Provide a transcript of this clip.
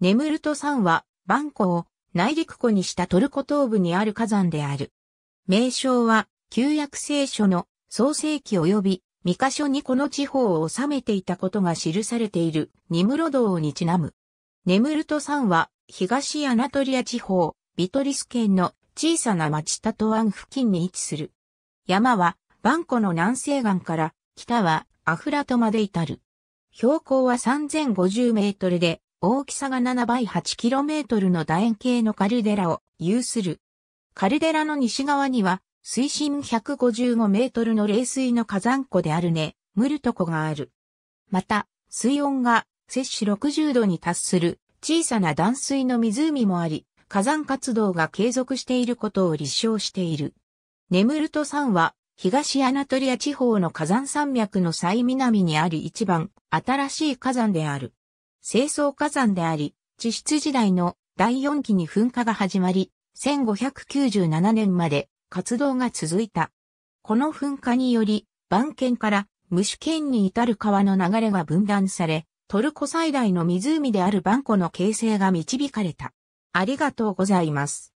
ネムルト山は、バンコを内陸湖にしたトルコ東部にある火山である。名称は、旧約聖書の創世記及び、三箇所にこの地方を治めていたことが記されているニムロドにちなむ。ネムルト山は、東アナトリア地方、ビトリス県の小さな町タトワン付近に位置する。山は、バンコの南西岸から、北はアフラトまで至る。標高は3050メートルで、大きさが7倍 8km の楕円形のカルデラを有する。カルデラの西側には、水深155メートルの冷水の火山湖であるね、ムルト湖がある。また、水温が摂氏60度に達する小さな断水の湖もあり、火山活動が継続していることを立証している。ネムルト山は、東アナトリア地方の火山山脈の最南にある一番新しい火山である。清掃火山であり、地質時代の第四期に噴火が始まり、1597年まで活動が続いた。この噴火により、番県から無主県に至る川の流れが分断され、トルコ最大の湖であるバンコの形成が導かれた。ありがとうございます。